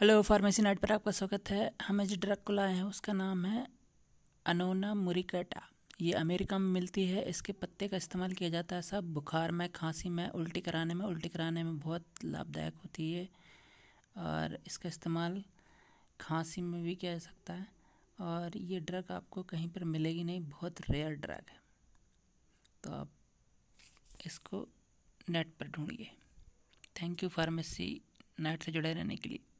hello pharmacy night पर आपका स्वागत है हम जो ड्रग को लाए हैं उसका नाम है अनोना मुरिकटा ये अमेरिका में मिलती है इसके पत्ते का इस्तेमाल किया जाता है सब बुखार में खांसी में उल्टी कराने में उल्टी कराने में बहुत लाभदायक होती है और इसका इस्तेमाल खांसी में भी किया जा सकता है और ये ड्रग आपको कहीं पर मिलेगी नहीं बहुत रेयर ड्रग है तो आप इसको नेट पर ढूंढिए थैंक यू फार्मेसी नाइट से जुड़े रहने के लिए